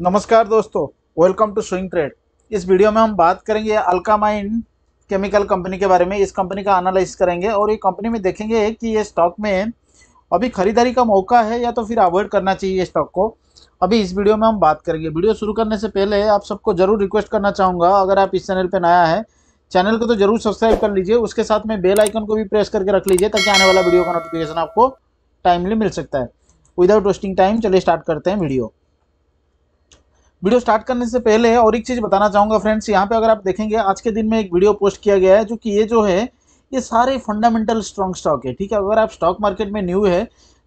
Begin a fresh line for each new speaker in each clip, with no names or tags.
नमस्कार दोस्तों welcome to swing trade इस वीडियो में हम बात करेंगे अल्कामाइन केमिकल कंपनी के बारे में इस कंपनी का एनालाइज करेंगे और ये कंपनी में देखेंगे कि ये स्टॉक में अभी खरीदारी का मौका है या तो फिर अवॉइड करना चाहिए ये स्टॉक को अभी इस वीडियो में हम बात करेंगे वीडियो शुरू करने से पहले आप सबको ज़रूर रिक्वेस्ट करना चाहूँगा अगर आप इस चैनल पर नया है चैनल को तो जरूर सब्सक्राइब कर लीजिए उसके साथ में बेल आइकन को भी प्रेस करके रख लीजिए ताकि आने वाला वीडियो का नोटिफिकेशन आपको टाइमली मिल सकता है विदाउट वेस्टिंग टाइम चलिए स्टार्ट करते हैं वीडियो वीडियो स्टार्ट करने से पहले और एक चीज़ बताना चाहूंगा फ्रेंड्स यहाँ पे अगर आप देखेंगे आज के दिन में एक वीडियो पोस्ट किया गया है जो कि ये जो है ये सारे फंडामेंटल स्ट्रॉन्ग स्टॉक है ठीक है अगर आप स्टॉक मार्केट में न्यू है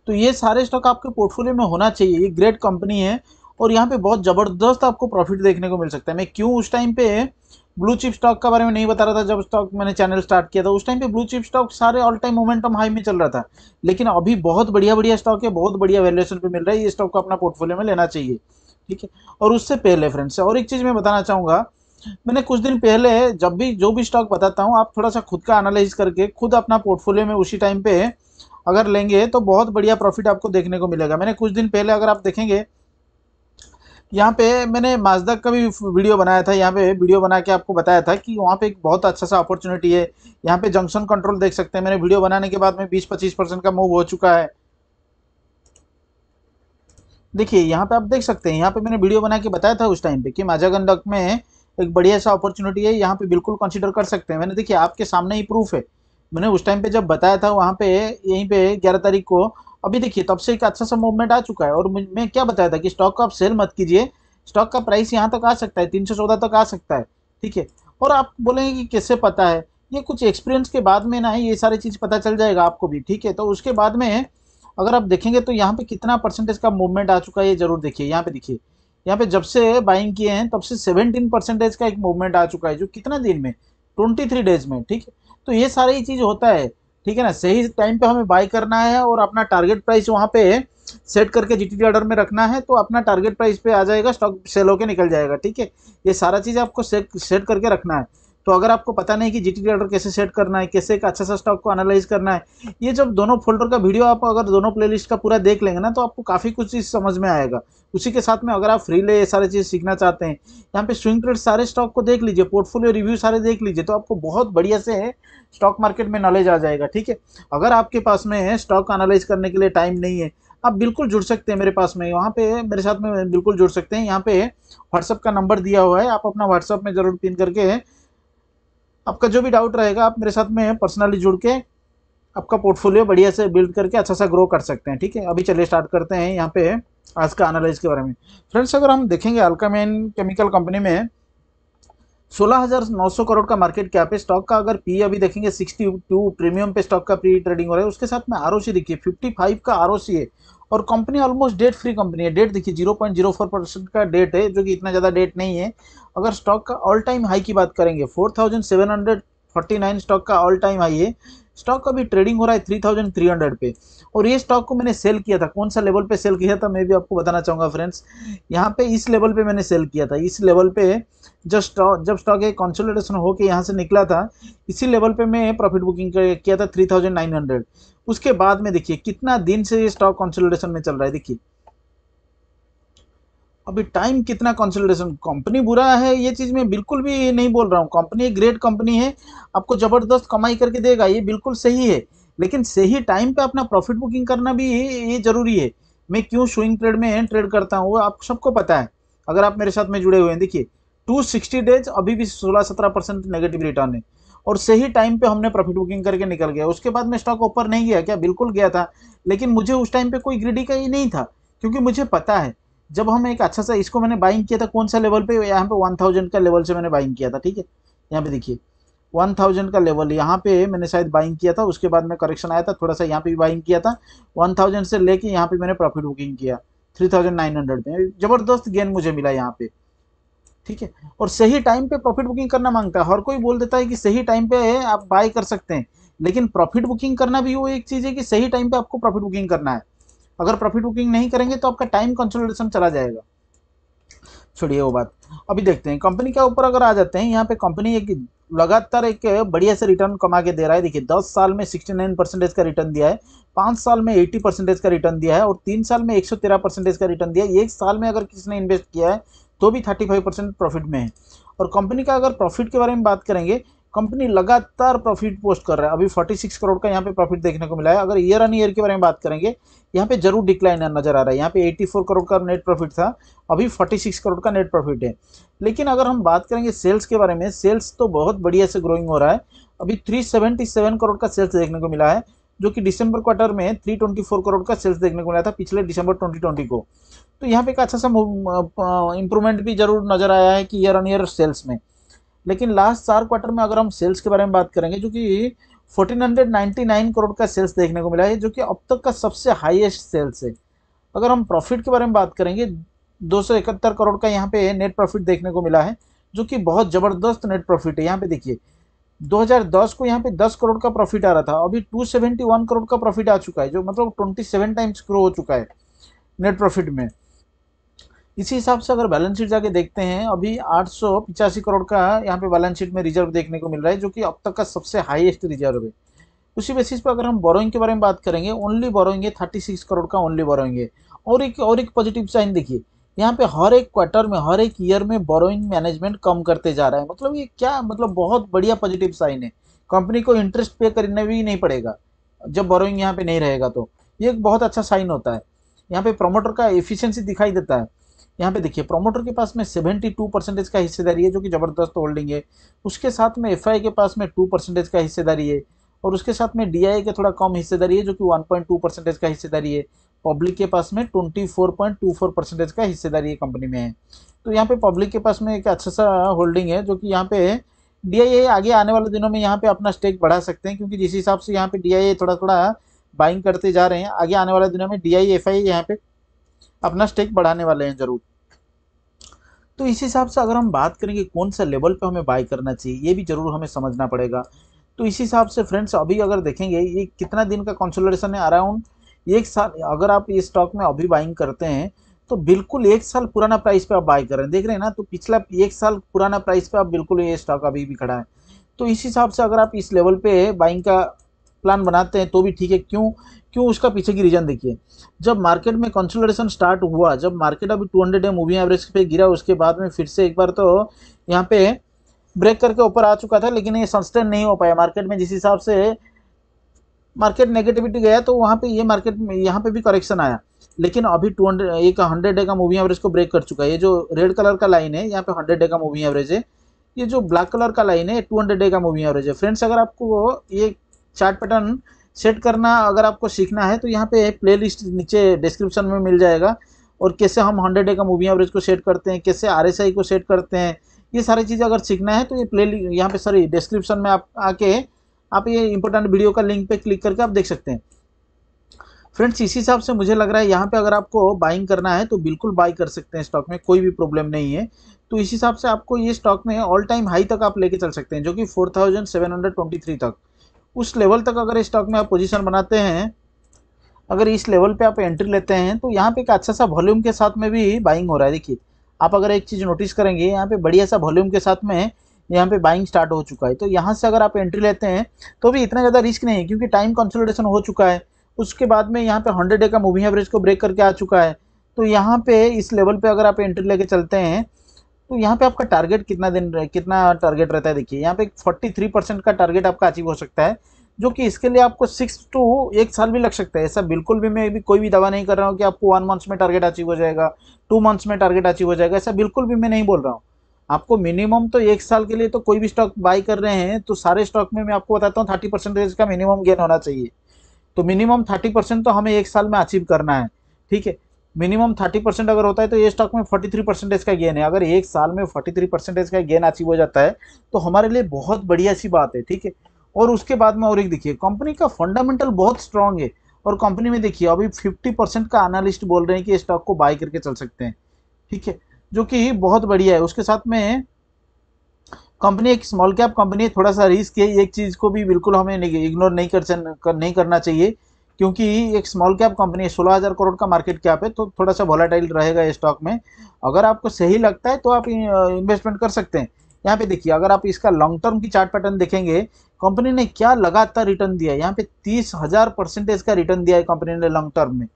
तो ये सारे स्टॉक आपके पोर्टफोलियो में होना चाहिए ये ग्रेट कंपनी है और यहाँ पे बहुत ज़बरदस्त आपको प्रॉफिट देखने को मिल सकता है मैं क्यों उस टाइम पे ब्लू चिप स्टॉक के बारे में नहीं बता रहा था जब स्टॉक मैंने चैनल स्टार्ट किया था उस टाइम पे ब्लू चिप स्टॉक सारे ऑल टाइम मोमेंटम हाई में चल रहा था लेकिन अभी बहुत बढ़िया बढ़िया स्टॉक है बहुत बढ़िया वैल्यूएशन पे मिल रहा है ये स्टॉक को अपना पोर्टफोलियो में लेना चाहिए ठीक है और उससे पहले फ्रेंड्स और एक चीज़ मैं बताना चाहूँगा मैंने कुछ दिन पहले जब भी जो भी स्टॉक बताता हूँ आप थोड़ा सा खुद का एनालाइज करके खुद अपना पोर्टफोलियो में उसी टाइम पे अगर लेंगे तो बहुत बढ़िया प्रॉफिट आपको देखने को मिलेगा मैंने कुछ दिन पहले अगर आप देखेंगे यहाँ पे मैंने माजदक का भी वीडियो बनाया था यहाँ पे वीडियो बना के आपको बताया था कि वहाँ पे एक बहुत अच्छा सा अपॉर्चुनिटी है यहाँ पे जंक्शन कंट्रोल देख सकते हैं मैंने वीडियो बनाने के बाद में 20-25 परसेंट का मूव हो चुका है देखिए यहाँ पे आप देख सकते हैं यहाँ पे मैंने वीडियो बना के बताया था उस टाइम पे कि माजा गंडक में एक बढ़िया सा अपॉर्चुनिटी है यहाँ पे बिल्कुल कंसिडर कर सकते हैं मैंने देखिए आपके सामने ही प्रूफ है मैंने उस टाइम पे जब बताया था वहाँ पे यहीं पे ग्यारह तारीख को अभी देखिए तब से एक अच्छा सा मूवमेंट आ चुका है और मैं क्या बताया था कि स्टॉक को आप सेल मत कीजिए स्टॉक का प्राइस यहाँ तक आ सकता है तीन तक आ सकता है ठीक है और आप बोलेंगे कि कैसे पता है ये कुछ एक्सपीरियंस के बाद में ना ये सारी चीज़ पता चल जाएगा आपको भी ठीक है तो उसके बाद में अगर आप देखेंगे तो यहाँ पे कितना परसेंटेज का मूवमेंट आ चुका है ये जरूर देखिए यहाँ पे देखिए यहाँ पे जब से बाइंग किए हैं तब से 17 परसेंटेज का एक मूवमेंट आ चुका है जो कितना दिन में 23 डेज में ठीक है तो ये सारी चीज़ होता है ठीक है ना सही टाइम पे हमें बाय करना है और अपना टारगेट प्राइस वहाँ पे सेट करके जी ऑर्डर में रखना है तो अपना टारगेट प्राइस पे आ जाएगा स्टॉक सेल होकर निकल जाएगा ठीक है ये सारा चीज़ आपको सेट करके रखना है तो अगर आपको पता नहीं कि जी टी ऑर्डर कैसे सेट करना है कैसे एक अच्छा सा स्टॉक को एनालाइज करना है ये जब दोनों फोल्डर का वीडियो आप अगर दोनों प्लेलिस्ट का पूरा देख लेंगे ना तो आपको काफ़ी कुछ चीज़ समझ में आएगा उसी के साथ में अगर आप फ्री ले सारे चीज़ सीखना चाहते हैं यहाँ पे स्विंग ट्रेड सारे स्टॉक को देख लीजिए पोर्टफोलियो रिव्यू सारे देख लीजिए तो आपको बहुत बढ़िया से है स्टॉक मार्केट में नॉलेज आ जाएगा ठीक है अगर आपके पास में है स्टॉक एनालाइज करने के लिए टाइम नहीं है आप बिल्कुल जुड़ सकते हैं मेरे पास में वहाँ पे मेरे साथ में बिल्कुल जुड़ सकते हैं यहाँ पे व्हाट्सअप का नंबर दिया हुआ है आप अपना व्हाट्सअप में जरूर पिन करके आपका जो भी डाउट रहेगा आप मेरे साथ में पर्सनली जुड़ के आपका पोर्टफोलियो बढ़िया से बिल्ड करके अच्छा सा ग्रो कर सकते हैं ठीक है अभी चलिए स्टार्ट करते हैं यहाँ पे आज का एनालाइज के बारे में फ्रेंड्स अगर हम देखेंगे अल्कामेन केमिकल कंपनी में 16,900 करोड़ का मार्केट कैप है स्टॉक का अगर पी e अभी देखेंगे 62 प्रीमियम पे स्टॉक का प्री ट्रेडिंग हो रहा है उसके साथ में आर देखिए 55 का आर है और company almost debt free company है डेट देखिए 0.04 परसेंट का डेट है जो कि इतना ज़्यादा डेट नहीं है अगर स्टॉक का ऑल टाइम हाई की बात करेंगे 4749 स्टॉक का ऑल टाइम हाई है स्टॉक का भी ट्रेडिंग हो रहा है 3300 पे और ये स्टॉक को मैंने सेल किया था कौन सा लेवल पे सेल किया था मैं भी आपको बताना चाहूँगा फ्रेंड्स यहाँ पे इस लेवल पे मैंने सेल किया था इस लेवल पे जब स्टॉक जब स्टॉक एक कॉन्सोलिडेशन होकर यहाँ से निकला था इसी लेवल पे मैं प्रॉफिट बुकिंग किया था 3900 उसके बाद में देखिए कितना दिन से ये स्टॉक कॉन्सोलिडेशन में चल रहा है देखिए अभी टाइम कितना कंसल्टेशन कंपनी बुरा है ये चीज़ मैं बिल्कुल भी नहीं बोल रहा हूँ कंपनी ग्रेट कंपनी है आपको ज़बरदस्त कमाई करके देगा ये बिल्कुल सही है लेकिन सही टाइम पे अपना प्रॉफिट बुकिंग करना भी ये ज़रूरी है मैं क्यों स्विंग ट्रेड में ट्रेड करता हूँ वो आप सबको पता है अगर आप मेरे साथ में जुड़े हुए हैं देखिए टू डेज अभी भी सोलह सत्रह परसेंट नेगेटिव रिटर्न है और सही टाइम पे हमने प्रॉफिट बुकिंग करके निकल गया उसके बाद में स्टॉक ऊपर नहीं गया क्या बिल्कुल गया था लेकिन मुझे उस टाइम पे कोई ग्रीडी का ही नहीं था क्योंकि मुझे पता है जब हम एक अच्छा सा इसको मैंने बाइंग किया था कौन सा लेवल पे यहाँ पे वन थाउजेंड का लेवल से मैंने बाइंग किया था ठीक है यहाँ पे देखिए वन थाउजेंड का लेवल यहाँ पे मैंने शायद बाइंग किया था उसके बाद में करेक्शन आया था थोड़ा सा यहाँ पे भी बाइंग किया था वन थाउजेंड से लेके यहाँ पे मैंने प्रॉफिट बुकिंग किया थ्री थाउजेंड नाइन हंड्रेड में जबरदस्त गेन मुझे मिला यहाँ पे ठीक है और सही टाइम पे प्रॉफिट बुकिंग करना मांगता है हर कोई बोल देता है कि सही टाइम पे आप बाय कर सकते हैं लेकिन प्रॉफिट बुकिंग करना भी वो एक चीज़ है कि सही टाइम पे आपको प्रॉफिट बुकिंग करना है अगर प्रॉफिट बुकिंग नहीं करेंगे तो आपका टाइम कंसोलिडेशन चला जाएगा छोड़िए वो बात अभी देखते हैं कंपनी के ऊपर अगर आ जाते हैं यहाँ पे कंपनी एक लगातार एक बढ़िया से रिटर्न कमा के दे रहा है देखिए दस साल में सिक्सटी नाइन परसेंटेज का रिटर्न दिया है पाँच साल में एट्टी परसेंटेज का रिटर्न दिया है और तीन साल में एक सौ तेरह परसेंटेज का रिटर्न दिया है एक साल में अगर किसी ने इन्वेस्ट किया है तो भी थर्टी फाइव परसेंट प्रॉफिट में है और कंपनी का अगर प्रॉफिट के बारे में बात करेंगे कंपनी लगातार प्रॉफिट पोस्ट कर रहा है अभी 46 करोड़ का यहाँ पे प्रॉफिट देखने को मिला है अगर ईयर ऑन ईयर के बारे में बात करेंगे यहाँ पे जरूर डिक्लाइन नजर आ रहा है यहाँ पे 84 करोड़ का नेट प्रॉफिट था अभी 46 करोड़ का नेट प्रॉफिट है लेकिन अगर हम बात करेंगे सेल्स के बारे में सेल्स तो बहुत बढ़िया से ग्रोइंग हो रहा है अभी थ्री करोड़ का सेल्स देखने को मिला है जो कि डिसंबर क्वार्टर में थ्री करोड़ का सेल्स देखने को मिला था पिछले डिसंबर ट्वेंटी को तो यहाँ पे एक अच्छा सा इंप्रूवमेंट भी जरूर नज़र आया है कि ईयर ऑन ईयर सेल्स में लेकिन लास्ट चार क्वार्टर में अगर हम सेल्स के बारे में बात करेंगे जो कि 1499 करोड़ का सेल्स देखने को मिला है जो कि अब तक का सबसे हाईएस्ट सेल्स है अगर हम प्रॉफिट के बारे में बात करेंगे दो करोड़ का यहाँ पे नेट प्रॉफिट देखने को मिला है जो कि बहुत ज़बरदस्त नेट प्रॉफिट है यहाँ पे देखिए 2010 को यहाँ पे 10 करोड़ का प्रॉफिट आ रहा था अभी 271 करोड़ का प्रॉफिट आ चुका है जो मतलब 27 टाइम्स ग्रो हो चुका है नेट प्रॉफिट में इसी हिसाब से अगर बैलेंस शीट जाके देखते हैं अभी आठ करोड़ का यहाँ पे बैलेंस शीट में रिजर्व देखने को मिल रहा है जो कि अब तक का सबसे हाईएस्ट रिजर्व है उसी बेसिस पर अगर हम बोरोइंग के बारे में बात करेंगे ओनली बोरोइंग है थर्टी सिक्स करोड़ का ओनली बोरोइंग है और एक और एक पॉजिटिव साइन देखिए यहाँ पे हर एक क्वार्टर में हर एक ईयर में बोरोइंग मैनेजमेंट कम करते जा रहा है मतलब ये क्या मतलब बहुत बढ़िया पॉजिटिव साइन है कंपनी को इंटरेस्ट पे करने भी नहीं पड़ेगा जब बोरोइंग यहाँ पे नहीं रहेगा तो ये एक बहुत अच्छा साइन होता है यहाँ पे प्रमोटर का एफिशियंसी दिखाई देता है यहाँ पे देखिए प्रोमोटर के पास में 72 परसेंटेज का हिस्सेदारी है जो कि ज़बरदस्त होल्डिंग है उसके साथ में एफआई के पास में 2 परसेंटेज का हिस्सेदारी है और उसके साथ में डीआई के थोड़ा कम हिस्सेदारी है जो कि 1.2 परसेंटेज का हिस्सेदारी है पब्लिक के पास में 24.24 परसेंटेज का हिस्सेदारी है कंपनी में है तो यहाँ पे पब्लिक के पास में एक अच्छा सा होल्डिंग है जो कि यहाँ पे डी आगे आने वाले दिनों में यहाँ पे अपना स्टेक बढ़ा सकते हैं क्योंकि जिस हिसाब से यहाँ पे डी थोड़ा थोड़ा बाइंग करते जा रहे हैं आगे आने वाले दिनों में डी आई एफ आई यहाँ पे अपना स्टेक बढ़ाने वाले हैं ज़रूर तो इस हिसाब से अगर हम बात करेंगे कौन सा लेवल पे हमें बाय करना चाहिए ये भी ज़रूर हमें समझना पड़ेगा तो इस हिसाब से फ्रेंड्स अभी अगर देखेंगे ये कितना दिन का कंसोलेशन है अराउंड एक साल अगर आप ये स्टॉक में अभी बाइंग करते हैं तो बिल्कुल एक साल पुराना प्राइस पे आप बाय करें देख रहे हैं ना तो पिछला एक साल पुराना प्राइस पे आप बिल्कुल ये स्टॉक अभी भी खड़ा है तो इस हिसाब से अगर आप इस लेवल पे बाइंग का प्लान बनाते हैं तो भी ठीक है क्यों क्यों उसका पीछे की रीजन देखिए जब मार्केट में कंसोलिडेशन स्टार्ट हुआ जब मार्केट अभी टू हंड्रेड मूविंग एवरेज पे गिरा उसके बाद में फिर से एक बार तो यहाँ पे ब्रेक करके ऊपर आ चुका था लेकिन ये सस्टेन नहीं हो पाया मार्केट में जिस हिसाब से मार्केट नेगेटिविटी गया तो वहाँ पे ये मार्केट में यहाँ पे भी करेक्शन आया लेकिन अभी टू हंड्रेड एक हंड्रेड डे का मूविंग एवरेज को ब्रेक कर चुका है ये जो रेड कलर का लाइन है यहाँ पे हंड्रेड डे का मूविंग एवरेज है ये जो ब्लैक कलर का लाइन है टू हंड्रेड डे का मूविंग एवरेज है फ्रेंड्स अगर आपको ये चार्ट पैटर्न सेट करना अगर आपको सीखना है तो यहाँ पे प्ले लिस्ट नीचे डिस्क्रिप्शन में मिल जाएगा और कैसे हम हंड्रेड डे का मूवी एवरेज को सेट करते हैं कैसे आर को सेट करते हैं ये सारी चीज़ें अगर सीखना है तो ये प्ले यहाँ पे सॉरी डिस्क्रिप्शन में आप आके आप ये इंपॉर्टेंट वीडियो का लिंक पे क्लिक करके आप देख सकते हैं फ्रेंड्स इसी हिसाब से मुझे लग रहा है यहाँ पे अगर आपको बाइंग करना है तो बिल्कुल बाई कर सकते हैं स्टॉक में कोई भी प्रॉब्लम नहीं है तो इस हिसाब से आपको ये स्टॉक में ऑल टाइम हाई तक आप लेके चल सकते हैं जो कि 4723 तक उस लेवल तक अगर स्टॉक में आप पोजीशन बनाते हैं अगर इस लेवल पे आप एंट्री लेते हैं तो यहाँ पे एक अच्छा सा वॉल्यूम के साथ में भी बाइंग हो रहा है देखिए आप अगर एक चीज़ नोटिस करेंगे यहाँ पे बढ़िया सा वॉल्यूम के साथ में यहाँ पे बाइंग स्टार्ट हो चुका है तो यहाँ से अगर आप एंट्री लेते हैं तो भी इतना ज़्यादा रिस्क नहीं है क्योंकि टाइम कंसल्टेशन हो चुका है उसके बाद में यहाँ पर हंड्रेड डे का मूविंग एवरेज को ब्रेक करके आ चुका है तो यहाँ पर इस लेवल पर अगर आप एंट्री ले चलते हैं तो यहाँ पे आपका टारगेट कितना दिन रह, कितना टारगेट रहता है देखिए यहाँ पे 43 परसेंट का टारगेट आपका अचीव हो सकता है जो कि इसके लिए आपको सिक्स टू एक साल भी लग सकता है ऐसा बिल्कुल भी मैं भी कोई भी दवा नहीं कर रहा हूँ कि आपको वन मंथ्स में टारगेट अचीव हो जाएगा टू मंथ्स में टारगेट अचीव हो जाएगा ऐसा बिल्कुल भी मैं नहीं बोल रहा हूँ आपको मिनिमम तो एक साल के लिए तो कोई भी स्टॉक बाई कर रहे हैं तो सारे स्टॉक में मैं आपको बताता हूँ थर्टी परसेंटेज का मिनिमम गेन होना चाहिए तो मिनिमम थर्टी परसेंट तो हमें एक साल में अचीव करना है ठीक है मिनिमम थर्टी परसेंट अगर होता है तो ये स्टॉक में थ्री परसेंटेज का गेन है अगर एक साल में फोर्टी थ्री परसेंटेज का गेन अचीव हो जाता है तो हमारे लिए बहुत बढ़िया सी बात है ठीक है और उसके बाद में और एक देखिए कंपनी का फंडामेंटल बहुत स्ट्रांग है और कंपनी में देखिए अभी फिफ्टी परसेंट का एनालिस्ट बोल रहे हैं कि स्टॉक को बाय करके चल सकते हैं ठीक है जो कि बहुत बढ़िया है उसके साथ में कंपनी एक स्मॉल कैप कंपनी है थोड़ा सा रिस्क है एक चीज़ को भी बिल्कुल हमें इग्नोर नहीं कर नहीं करना चाहिए क्योंकि एक स्मॉल कैप कंपनी है सोलह हज़ार करोड़ का मार्केट कैप है तो थोड़ा सा वॉलाटाइल रहेगा स्टॉक में अगर आपको सही लगता है तो आप इन्वेस्टमेंट कर सकते हैं यहाँ पे देखिए अगर आप इसका लॉन्ग टर्म की चार्ट पैटर्न देखेंगे कंपनी ने क्या लगातार रिटर्न दिया है यहाँ पे तीस हज़ार परसेंटेज का रिटर्न दिया है कंपनी ने लॉन्ग टर्म में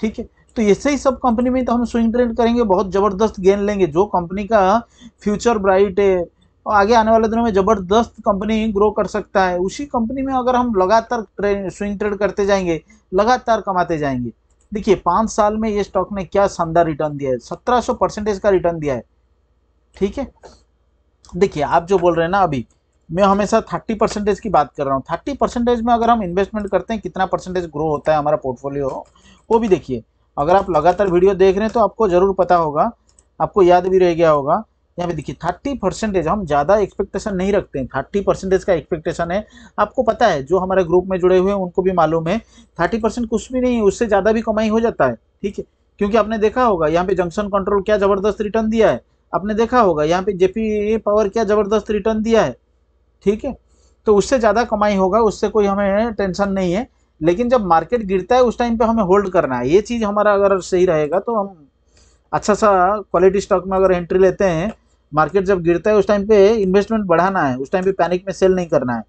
ठीक है तो ऐसे ही सब कंपनी में तो हम स्विंग ट्रेड करेंगे बहुत ज़बरदस्त गेन लेंगे जो कंपनी का फ्यूचर ब्राइट है और आगे आने वाले दिनों में ज़बरदस्त कंपनी ग्रो कर सकता है उसी कंपनी में अगर हम लगातार स्विंग ट्रेड करते जाएंगे लगातार कमाते जाएंगे देखिए पाँच साल में ये स्टॉक ने क्या शानदार रिटर्न दिया है सत्रह परसेंटेज का रिटर्न दिया है ठीक है देखिए आप जो बोल रहे हैं ना अभी मैं हमेशा थर्टी परसेंटेज की बात कर रहा हूँ थर्टी परसेंटेज में अगर हम इन्वेस्टमेंट करते हैं कितना परसेंटेज ग्रो होता है हमारा पोर्टफोलियो वो भी देखिए अगर आप लगातार वीडियो देख रहे हैं तो आपको ज़रूर पता होगा आपको याद भी रह गया होगा यहाँ पे देखिए थर्टी परसेंटेज हम ज़्यादा एक्सपेक्टेशन नहीं रखते हैं थर्टी परसेंटेज का एक्सपेक्टेशन है आपको पता है जो हमारे ग्रुप में जुड़े हुए हैं उनको भी मालूम है थर्टी परसेंट कुछ भी नहीं है उससे ज़्यादा भी कमाई हो जाता है ठीक है क्योंकि आपने देखा होगा यहाँ पे जंक्शन कंट्रोल क्या ज़बरदस्त रिटर्न दिया है आपने देखा होगा यहाँ पे जेपी पावर क्या ज़बरदस्त रिटर्न दिया है ठीक है तो उससे ज़्यादा कमाई होगा उससे कोई हमें टेंशन नहीं है लेकिन जब मार्केट गिरता है उस टाइम पे हमें होल्ड करना है ये चीज़ हमारा अगर सही रहेगा तो हम अच्छा सा क्वालिटी स्टॉक में अगर एंट्री लेते हैं मार्केट जब गिरता है उस टाइम पे इन्वेस्टमेंट बढ़ाना है उस टाइम पे पैनिक में सेल नहीं करना है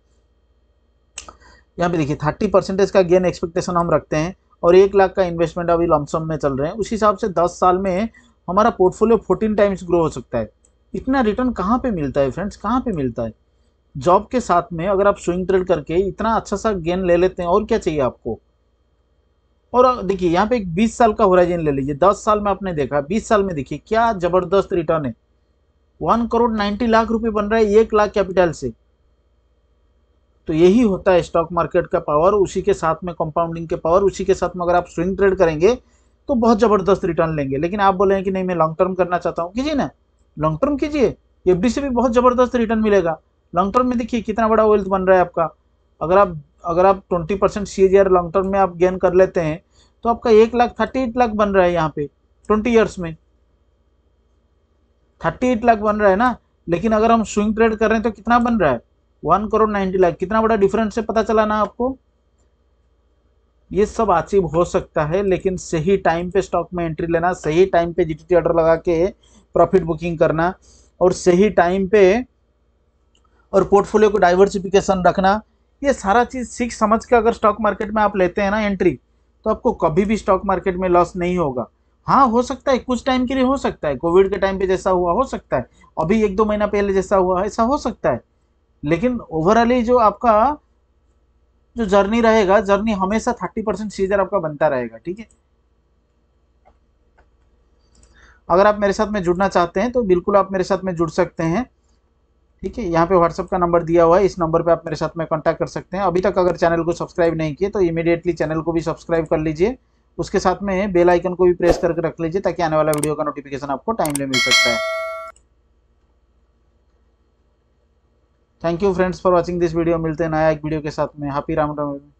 यहाँ पे देखिए थर्टी परसेंटेज का गेन एक्सपेक्टेशन हम रखते हैं और एक लाख का इन्वेस्टमेंट अभी लमसम में चल रहे हैं उस हिसाब से दस साल में हमारा पोर्टफोलियो फोर्टीन टाइम्स ग्रो हो सकता है इतना रिटर्न कहाँ पे मिलता है फ्रेंड्स कहाँ पे मिलता है जॉब के साथ में अगर आप स्विंग ट्रेड करके इतना अच्छा सा गेन ले लेते हैं और क्या चाहिए आपको और देखिए यहाँ पे एक 20 साल का होराइजन ले लीजिए 10 साल में आपने देखा 20 साल में देखिए क्या जबरदस्त रिटर्न है वन करोड़ नाइन्टी लाख रुपए बन रहा है एक लाख कैपिटल से तो यही होता है स्टॉक मार्केट का पावर उसी के साथ में कंपाउंडिंग के पावर उसी के साथ में अगर आप स्विंग ट्रेड करेंगे तो बहुत ज़बरदस्त रिटर्न लेंगे लेकिन आप बोले कि नहीं मैं लॉन्ग टर्म करना चाहता हूँ कीजिए ना लॉन्ग टर्म कीजिए एफ से भी बहुत ज़बरदस्त रिटर्न मिलेगा लॉन्ग टर्म में देखिए कितना बड़ा वेल्थ बन रहा है आपका अगर आप अगर आप ट्वेंटी परसेंट सी लॉन्ग टर्म में आप गेन कर लेते हैं तो आपका एक लाख थर्टी एट लाख बन रहा है यहाँ पे ट्वेंटी ईयर्स में थर्टी एट लाख बन रहा है ना लेकिन अगर हम स्विंग ट्रेड कर रहे हैं तो कितना बन रहा है वन करोड़ नाइन्टी लाख कितना बड़ा डिफरेंस है पता चला ना आपको ये सब अचीव हो सकता है लेकिन सही टाइम पे स्टॉक में एंट्री लेना सही टाइम पे जीटीटी ऑर्डर लगा के प्रॉफिट बुकिंग करना और सही टाइम पे और पोर्टफोलियो को डाइवर्सिफिकेशन रखना ये सारा चीज़ सीख समझ के अगर स्टॉक मार्केट में आप लेते हैं ना एंट्री तो आपको कभी भी स्टॉक मार्केट में लॉस नहीं होगा हाँ हो सकता है कुछ टाइम के लिए हो सकता है कोविड के टाइम पे जैसा हुआ हो सकता है अभी एक दो महीना पहले जैसा हुआ ऐसा हो सकता है लेकिन ओवरऑली जो आपका जो जर्नी रहेगा जर्नी हमेशा थर्टी परसेंट सीजर आपका बनता रहेगा ठीक है अगर आप मेरे साथ में जुड़ना चाहते हैं तो बिल्कुल आप मेरे साथ में जुड़ सकते हैं ठीक है यहाँ पे व्हाट्सअप का नंबर दिया हुआ है इस नंबर पे आप मेरे साथ में कांटेक्ट कर सकते हैं अभी तक अगर चैनल को सब्सक्राइब नहीं किए तो इमीडिएटली चैनल को भी सब्सक्राइब कर लीजिए उसके साथ में बेल आइकन को भी प्रेस करके रख लीजिए ताकि आने वाला वीडियो का नोटिफिकेशन आपको टाइमली मिल सकता है thank you friends for watching this video मिलते हैं नया एक वीडियो के साथ में हैप्पी राम राम